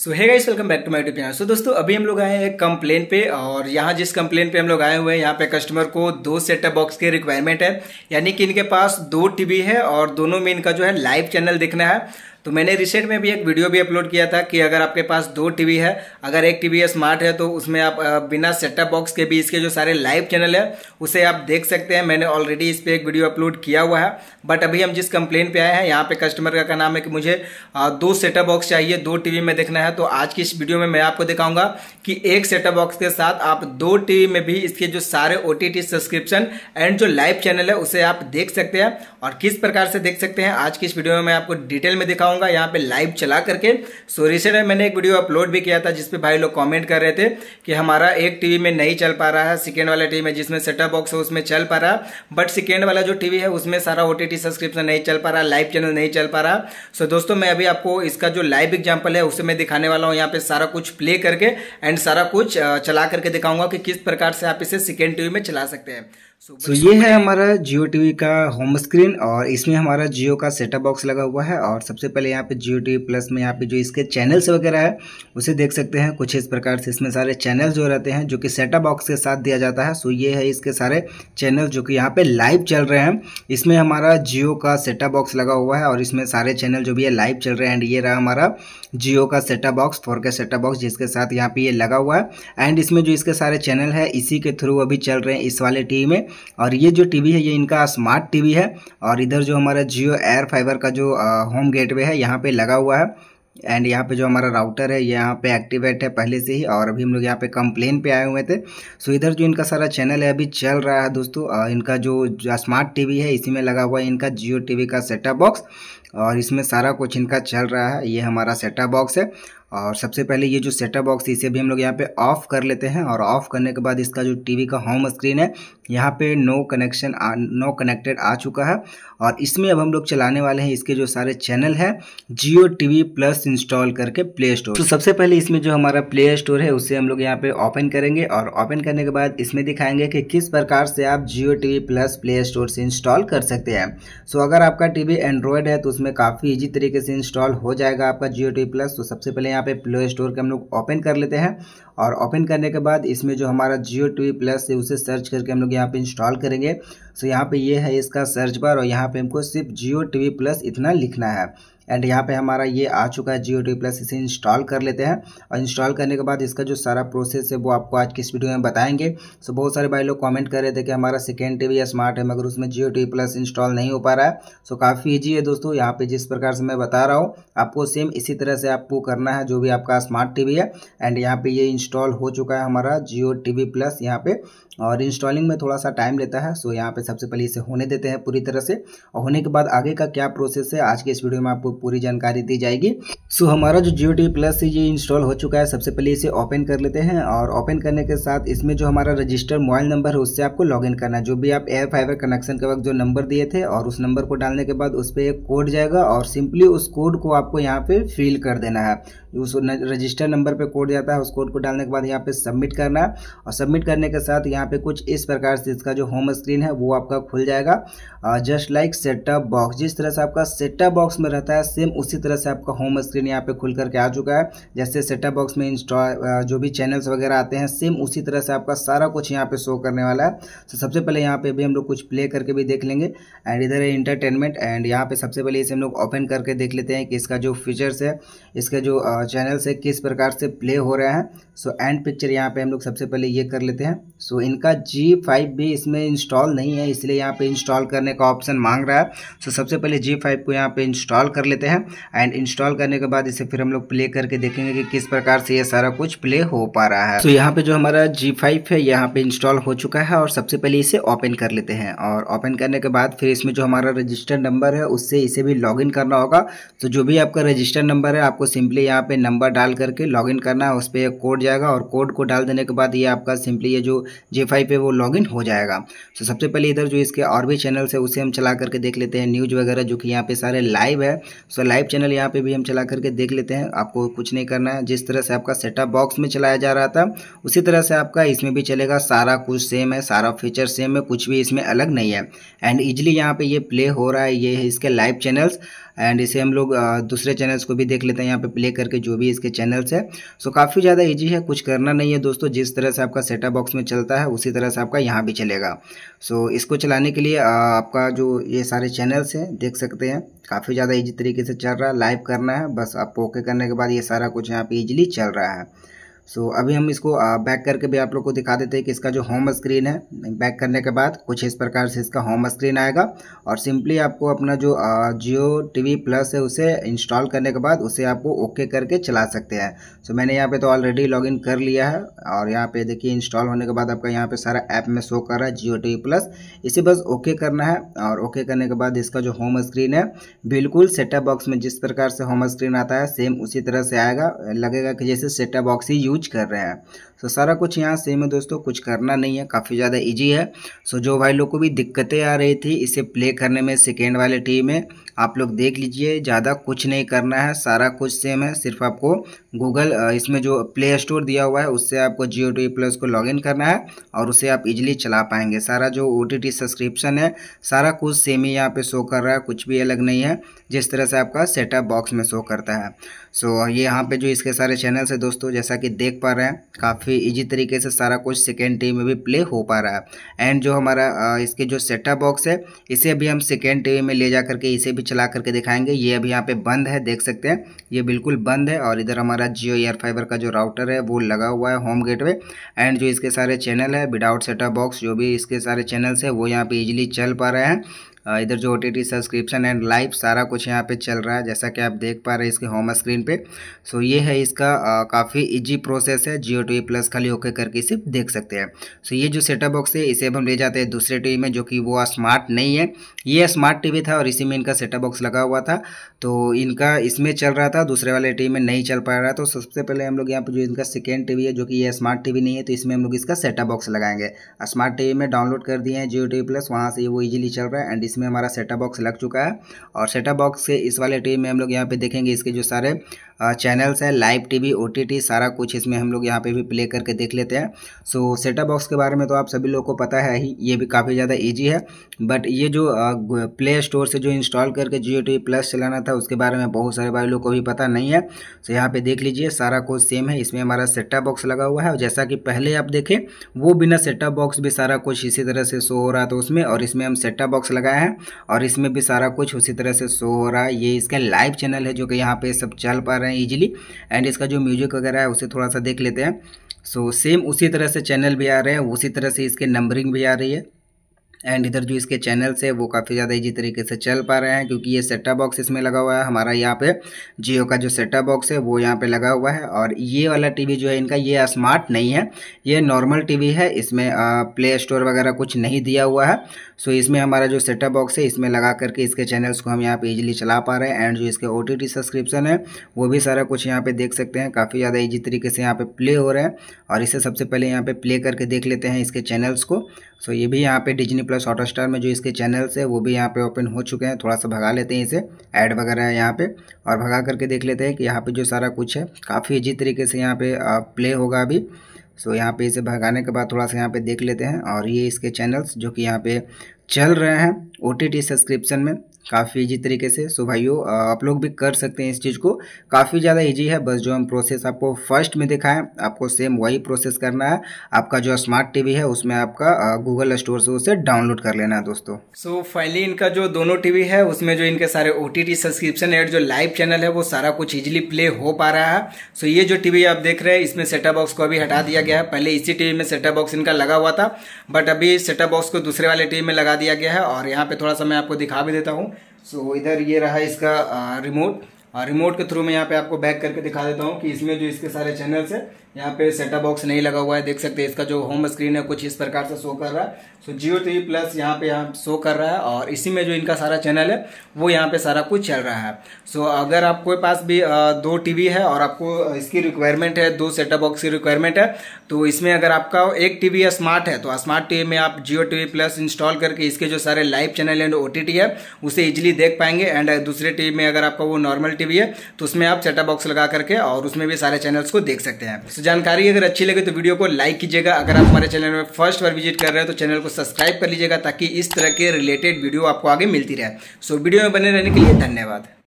so hi guys welcome back to my YouTube channel so दोस्तों अभी हम लोग आए हैं कंप्लेन पे और यहाँ जिस कंप्लेन पे हम लोग आए हुए हैं यहाँ पे कस्टमर को दो सेटअप बॉक्स के रिक्वायरमेंट है यानी कि इनके पास दो टीवी है और दोनों में इनका जो है लाइव चैनल देखना है तो मैंने रिसेंट में भी एक वीडियो भी अपलोड किया था कि अगर आपके पास दो टीवी है अगर एक टीवी स्मार्ट है तो उसमें आप बिना सेटअप बॉक्स के भी इसके जो सारे लाइव चैनल है उसे आप देख सकते हैं मैंने ऑलरेडी इस पर एक वीडियो अपलोड किया हुआ है बट अभी हम जिस कंप्लेन पे आए हैं यहाँ पे कस्टमर का नाम है कि मुझे दो सेटअप बॉक्स चाहिए दो टीवी में देखना है तो आज की इस वीडियो में मैं आपको दिखाऊंगा कि एक सेटअप बॉक्स के साथ आप दो टीवी में भी इसके जो सारे ओ सब्सक्रिप्शन एंड जो लाइव चैनल है उसे आप देख सकते हैं और किस प्रकार से देख सकते हैं आज की इस वीडियो में मैं आपको डिटेल में दिखाऊंगा बताऊंगा यहाँ पे लाइव चला करके सो रिसेंट में मैंने एक वीडियो अपलोड भी किया था जिसपे भाई लोग कमेंट कर रहे थे कि हमारा एक टीवी में नहीं चल पा रहा है सेकेंड वाला टीवी में जिसमें सेटअप बॉक्स है उसमें चल पा रहा बट सेकेंड वाला जो टीवी है उसमें सारा ओ सब्सक्रिप्शन नहीं चल पा रहा लाइव चैनल नहीं चल पा रहा सो दोस्तों मैं अभी आपको इसका जो लाइव एग्जाम्पल है उसे मैं दिखाने वाला हूँ यहाँ पे सारा कुछ प्ले करके एंड सारा कुछ चला करके दिखाऊंगा कि किस प्रकार से आप इसे सेकेंड टीवी में चला सकते हैं सो so, ये है हमारा जियो टीवी का होम स्क्रीन और इसमें हमारा जियो का सेटअप बॉक्स लगा हुआ है और सबसे पहले यहाँ पे जियो टीवी प्लस में यहाँ पे जो इसके चैनल्स वगैरह है उसे देख सकते हैं कुछ इस प्रकार से इसमें सारे चैनल जो रहते हैं जो कि सेटअप बॉक्स के साथ दिया जाता है सो ये है इसके सारे चैनल जो कि यहाँ पर लाइव चल रहे हैं इसमें हमारा जियो का सेटअप बॉक्स लगा हुआ है और इसमें सारे चैनल जो भी है लाइव चल रहे हैं एंड ये रहा हमारा जियो का सेटा बॉक्स फोर के सेटा बॉक्स जिसके साथ यहाँ पे ये लगा हुआ है एंड इसमें जो इसके सारे चैनल है इसी के थ्रू अभी चल रहे हैं इस वाले टीवी में और ये जो टीवी है ये इनका स्मार्ट टीवी है और इधर जो हमारा जियो एयर फाइबर का जो होम गेटवे है यहाँ पे लगा हुआ है एंड यहाँ पे जो हमारा राउटर है ये यहाँ पे एक्टिवेट है पहले से ही और अभी हम लोग यहाँ पे कंप्लेन पे आए हुए थे सो इधर जो इनका सारा चैनल है अभी चल रहा है दोस्तों इनका जो, जो स्मार्ट टीवी है इसी में लगा हुआ है इनका जियो टीवी का सेटअप बॉक्स और इसमें सारा कुछ इनका चल रहा है ये हमारा सेटअप बॉक्स है और सबसे पहले ये जो सेटा बॉक्स इसे भी हम लोग यहाँ पे ऑफ़ कर लेते हैं और ऑफ़ करने के बाद इसका जो टीवी का होम स्क्रीन है यहाँ पे नो कनेक्शन नो कनेक्टेड आ चुका है और इसमें अब हम लोग चलाने वाले हैं इसके जो सारे चैनल है जियो वी प्लस इंस्टॉल करके प्ले स्टोर तो सबसे पहले इसमें जो हमारा प्ले स्टोर है उसे हम लोग यहाँ पे ओपन करेंगे और ओपन करने के बाद इसमें दिखाएंगे कि किस प्रकार से आप Jio T plus play store से इंस्टॉल कर सकते हैं सो अगर आपका टी एंड्रॉयड है तो उसमें काफ़ी ईजी तरीके से इंस्टॉल हो जाएगा आपका जियो टी प्लस तो सबसे पहले यहाँ पे प्ले स्टोर के हम लोग ओपन कर लेते हैं और ओपन करने के बाद इसमें जो हमारा जियो टी प्लस है उसे सर्च करके हम लोग यहाँ पे इंस्टॉल करेंगे सो यहाँ पे ये यह है इसका सर्च बार और यहाँ पे हमको सिर्फ जियो टी प्लस इतना लिखना है एंड यहाँ पे हमारा ये आ चुका है जियो टी प्लस इसे इंस्टॉल कर लेते हैं और इंस्टॉल करने के बाद इसका जो सारा प्रोसेस है वो आपको आज किस वीडियो में बताएंगे सो बहुत सारे भाई लोग कमेंट कर रहे थे कि हमारा सेकेंड टी या स्मार्ट है मगर उसमें जियो टी प्लस इंस्टॉल नहीं हो पा रहा है सो काफ़ी ईजी है दोस्तों यहाँ पर जिस प्रकार से मैं बता रहा हूँ आपको सेम इसी तरह से आपको करना है जो भी आपका स्मार्ट टी है एंड यहाँ पर ये इंस्टॉल हो चुका है हमारा जियो टी प्लस यहाँ पर और इंस्टॉलिंग में थोड़ा सा टाइम लेता है सो यहाँ पर सबसे पहले इसे होने देते हैं पूरी तरह से और होने के बाद आगे का क्या प्रोसेस है आज के इस वीडियो में आपको पूरी जानकारी दी जाएगी सो हमारा जो जियो टी प्लस ये इंस्टॉल हो चुका है सबसे पहले इसे ओपन कर लेते हैं और ओपन करने के साथ इसमें जो हमारा रजिस्टर मोबाइल नंबर है उससे आपको लॉग करना है जो भी आप एयर फाइबर कनेक्शन के वक्त जो नंबर दिए थे और उस नंबर को डालने के बाद उस पर एक कोड जाएगा और सिंपली उस कोड को आपको यहाँ पर फिल कर देना है उस रजिस्टर नंबर पे कोड जाता है उस कोड को डालने के बाद यहाँ पे सबमिट करना है और सबमिट करने के साथ यहाँ पे कुछ इस प्रकार से इसका जो होम स्क्रीन है वो आपका खुल जाएगा जस्ट लाइक सेटअप बॉक्स जिस तरह से आपका सेटअप बॉक्स में रहता है सेम उसी तरह से आपका होम स्क्रीन यहाँ पे खुल करके आ चुका है जैसे सेटअप बॉक्स में इंस्टॉल जो भी चैनल्स वगैरह आते हैं सेम उसी तरह से आपका सारा कुछ यहाँ पे शो करने वाला है तो सबसे पहले यहाँ पे भी हम लोग कुछ प्ले करके भी देख लेंगे एंड इधर है इंटरटेनमेंट एंड यहाँ पे सबसे पहले इसे हम लोग ओपन करके देख लेते हैं कि इसका जो फीचर्स है इसका जो चैनल से किस प्रकार से प्ले हो रहा है सो एंड पिक्चर यहाँ पे हम लोग सबसे पहले ये कर लेते हैं सो so, इनका G5 भी इसमें इंस्टॉल नहीं है इसलिए यहाँ पे इंस्टॉल करने का ऑप्शन मांग रहा है सो so, सबसे पहले G5 को यहाँ पे इंस्टॉल कर लेते हैं एंड इंस्टॉल करने के बाद इसे फिर हम लोग प्ले करके देखेंगे कि किस प्रकार से ये सारा कुछ प्ले हो पा रहा है सो so, यहाँ पर जो हमारा जी है यहाँ पर इंस्टॉल हो चुका है और सबसे पहले इसे ओपन कर लेते हैं और ओपन करने के बाद फिर इसमें जो हमारा रजिस्टर्ड नंबर है उससे इसे भी लॉग करना होगा तो जो भी आपका रजिस्टर्ड नंबर है आपको सिंपली यहाँ पे नंबर डाल करके लॉगिन करना है उस पर कोड जाएगा और कोड को डाल देने के बाद ये आपका सिंपली ये जो जे फाइव पे वो लॉगिन हो जाएगा तो सबसे पहले इधर जो इसके और भी चैनल्स है उसे हम चला करके देख लेते हैं न्यूज़ वगैरह जो कि यहाँ पे सारे लाइव है सो लाइव चैनल यहाँ पे भी हम चला करके देख लेते हैं आपको कुछ नहीं करना है जिस तरह से आपका सेटअप बॉक्स में चलाया जा रहा था उसी तरह से आपका इसमें भी चलेगा सारा कुछ सेम है सारा फीचर सेम है कुछ भी इसमें अलग नहीं है एंड इजली यहाँ पे ये प्ले हो रहा है ये इसके लाइव चैनल्स एंड इसे हम लोग दूसरे चैनल्स को भी देख लेते हैं यहाँ पे प्ले करके जो भी इसके चैनल्स है सो काफ़ी ज़्यादा ईजी है कुछ करना नहीं है दोस्तों जिस तरह से आपका सेटअप बॉक्स में चलता है उसी तरह से आपका यहाँ भी चलेगा सो इसको चलाने के लिए आपका जो ये सारे चैनल्स हैं देख सकते हैं काफ़ी ज़्यादा ईजी तरीके से चल रहा है लाइव करना है बस आपको ओके करने के बाद ये सारा कुछ यहाँ पर ईजिली चल रहा है सो so, अभी हम इसको बैक करके भी आप लोग को दिखा देते हैं कि इसका जो होम स्क्रीन है बैक करने के बाद कुछ इस प्रकार से इसका होम स्क्रीन आएगा और सिंपली आपको अपना जो जियो टीवी प्लस है उसे इंस्टॉल करने के बाद उसे आपको ओके करके चला सकते हैं सो so, मैंने यहाँ पे तो ऑलरेडी लॉगिन कर लिया है और यहाँ पे देखिए इंस्टॉल होने के बाद आपका यहाँ पर सारा ऐप में शो कर रहा है जियो टी प्लस इसे बस ओके करना है और ओके करने के बाद इसका जो होम स्क्रीन है बिल्कुल सेटअप बॉक्स में जिस प्रकार से होम स्क्रीन आता है सेम उसी तरह से आएगा लगेगा कि जैसे सेटअप बॉक्स ही यूज यूज कर रहे हैं सो सारा कुछ यहाँ सेम है दोस्तों कुछ करना नहीं है काफ़ी ज़्यादा इजी है सो जो भाई लोग को भी दिक्कतें आ रही थी इसे प्ले करने में सेकेंड वाले टीम में आप लोग देख लीजिए ज़्यादा कुछ नहीं करना है सारा कुछ सेम है सिर्फ आपको गूगल इसमें जो प्ले स्टोर दिया हुआ है उससे आपको जियो टी प्लस को लॉगिन करना है और उसे आप इजीली चला पाएंगे सारा जो ओ सब्सक्रिप्शन है सारा कुछ सेम ही यहाँ पे शो कर रहा है कुछ भी अलग नहीं है जिस तरह से आपका सेटअप बॉक्स में शो करता है सो ये यहाँ पे जो इसके सारे चैनल्स है दोस्तों जैसा कि देख देख पा रहे हैं काफ़ी इजी तरीके से सारा कुछ सेकेंड टी में भी प्ले हो पा रहा है एंड जो हमारा इसके जो सेटा बॉक्स है इसे भी हम सेकेंड टी में ले जा करके इसे भी चला करके दिखाएंगे ये अभी यहाँ पे बंद है देख सकते हैं ये बिल्कुल बंद है और इधर हमारा जियो एयर फाइबर का जो राउटर है वो लगा हुआ है होम गेट एंड जो इसके सारे चैनल है विदाउट सेटा बॉक्स जो भी इसके सारे चैनल्स है वो यहाँ पर ईजिली चल पा रहे हैं इधर जो O T subscription and live सारा कुछ यहाँ पे चल रहा है जैसा कि आप देख पा रहे हैं इसके होम स्क्रीन पे सो ये है इसका काफ़ी इजी प्रोसेस है जियो टी प्लस खाली ओके करके सिर्फ देख सकते हैं सो ये जो सेटअप बॉक्स है इसे अब हम ले जाते हैं दूसरे टी में जो कि वो स्मार्ट नहीं है ये स्मार्ट टी था और इसी में इनका सेटअप बॉक्स लगा हुआ था तो इनका इसमें चल रहा था दूसरे वाले टी में नहीं चल पा रहा तो सबसे पहले हम लोग यहाँ पर जो इनका सेकेंड टी है जो कि ये स्मार्ट टी नहीं है तो इसमें हम लोग इसका सेटअप बॉक्स लगाएंगे स्मार्ट टी में डाउनलोड कर दिए हैं जियो टी प्लस वहाँ से वो ईजिली चल रहा है एंड इसमें हमारा सेटअप बॉक्स लग चुका है और सेटअप बॉक्स के इस वाले टीम में हम लोग यहाँ पे देखेंगे इसके जो सारे चैनल्स है लाइव टीवी ओटीटी सारा कुछ इसमें हम लोग यहाँ पे भी प्ले करके देख लेते हैं सो सेटअप बॉक्स के बारे में तो आप सभी लोग को पता है ही ये भी काफ़ी ज़्यादा ईजी है बट ये जो प्ले स्टोर से जो इंस्टॉल करके जियो टी प्लस चलाना था उसके बारे में बहुत सारे भाई लोग को भी पता नहीं है सो यहाँ पर देख लीजिए सारा कुछ सेम है इसमें हमारा सेटअप बॉक्स लगा हुआ है और जैसा कि पहले आप देखें वो बिना सेटअप बॉक्स भी सारा कुछ इसी तरह से शो हो रहा था उसमें और इसमें हम सेटअप बॉक्स लगाए हैं और इसमें भी सारा कुछ उसी तरह से शो हो रहा है ये इसका लाइव चैनल है जो कि यहाँ पर सब चल पा रहे रहे हैं ईजिली एंड इसका जो म्यूजिक वगैरह है उसे थोड़ा सा देख लेते हैं सो so, सेम उसी तरह से चैनल भी आ रहे हैं उसी तरह से इसके नंबरिंग भी आ रही है एंड इधर जो इसके चैनल्स है वो काफ़ी ज़्यादा इजी तरीके से चल पा रहे हैं क्योंकि ये सेटा बॉक्स इसमें लगा हुआ है हमारा यहाँ पे जियो का जो सेटा बॉक्स है वो यहाँ पे लगा हुआ है और ये वाला टीवी जो है इनका ये स्मार्ट नहीं है ये नॉर्मल टीवी है इसमें प्ले स्टोर वगैरह कुछ नहीं दिया हुआ है सो इसमें हमारा जो सेटा बॉक्स है इसमें लगा करके इसके चैनल्स को हम यहाँ पर ईजिली चला पा रहे हैं एंड जो इसके ओ सब्सक्रिप्शन है वो भी सारा कुछ यहाँ पर देख सकते हैं काफ़ी ज़्यादा ईजी तरीके से यहाँ पर प्ले हो रहे हैं और इसे सबसे पहले यहाँ पर प्ले करके देख लेते हैं इसके चैनल्स को सो ये भी यहाँ पर Disney plus plus Hotstar में जो इसके चैनल्स है वो भी यहाँ पे ओपन हो चुके हैं थोड़ा सा भगा लेते हैं इसे ऐड वगैरह है यहाँ पे और भगा करके देख लेते हैं कि यहाँ पे जो सारा कुछ है काफ़ी अजीब तरीके से यहाँ पे प्ले होगा अभी सो यहाँ पे इसे भगाने के बाद थोड़ा सा यहाँ पे देख लेते हैं और ये इसके चैनल्स जो कि यहाँ पे चल रहे हैं ओ टी सब्सक्रिप्शन में काफ़ी ईजी तरीके से सो भाइयों आप लोग भी कर सकते हैं इस चीज़ को काफ़ी ज़्यादा ईजी है बस जो हम प्रोसेस आपको फर्स्ट में दिखाएं आपको सेम वही प्रोसेस करना है आपका जो स्मार्ट टीवी है उसमें आपका गूगल स्टोर से उसे डाउनलोड कर लेना है दोस्तों सो so, फाइनली इनका जो दोनों टीवी है उसमें जो इनके सारे ओ टी सब्सक्रिप्शन एड जो लाइव चैनल है वो सारा कुछ ईजिली प्ले हो पा रहा है सो so, ये जो टी आप देख रहे हैं इसमें सेटअप बॉक्स को अभी हटा दिया गया है पहले इसी टी में सेटअप बॉक्स इनका लगा हुआ था बट अभी सेटअप बॉक्स को दूसरे वाले टी में लगा दिया गया है और यहाँ पर थोड़ा सा मैं आपको दिखा भी देता हूँ सो so, इधर ये रहा इसका रिमोट रिमोट के थ्रू मैं यहाँ पे आपको बैक करके दिखा देता हूँ कि इसमें जो इसके सारे चैनल्स है यहाँ पे सेटअप बॉक्स नहीं लगा हुआ है देख सकते हैं इसका जो होम स्क्रीन है कुछ इस प्रकार से शो कर रहा है सो जियो टी प्लस यहाँ पे यहाँ शो कर रहा है और इसी में जो इनका सारा चैनल है वो यहाँ पे सारा कुछ चल रहा है सो अगर आपके पास भी दो टीवी है और आपको इसकी रिक्वायरमेंट है दो सेटअप बॉक्स की रिक्वायरमेंट है तो इसमें अगर आपका एक टी वी स्मार्ट है तो स्मार्ट टी में आप जियो टी प्लस इंस्टॉल करके इसके जो सारे लाइव चैनल एंड ओ है उसे इजिली देख पाएंगे एंड दूसरे टी में अगर आपका वो नॉर्मल टी है तो उसमें आप सेटअप बॉक्स लगा करके और उसमें भी सारे चैनल्स को देख सकते हैं जानकारी अगर अच्छी लगे तो वीडियो को लाइक कीजिएगा अगर आप हमारे चैनल में फर्स्ट बार विजिट कर रहे हैं तो चैनल को सब्सक्राइब कर लीजिएगा ताकि इस तरह के रिलेटेड वीडियो आपको आगे मिलती रहे सो वीडियो में बने रहने के लिए धन्यवाद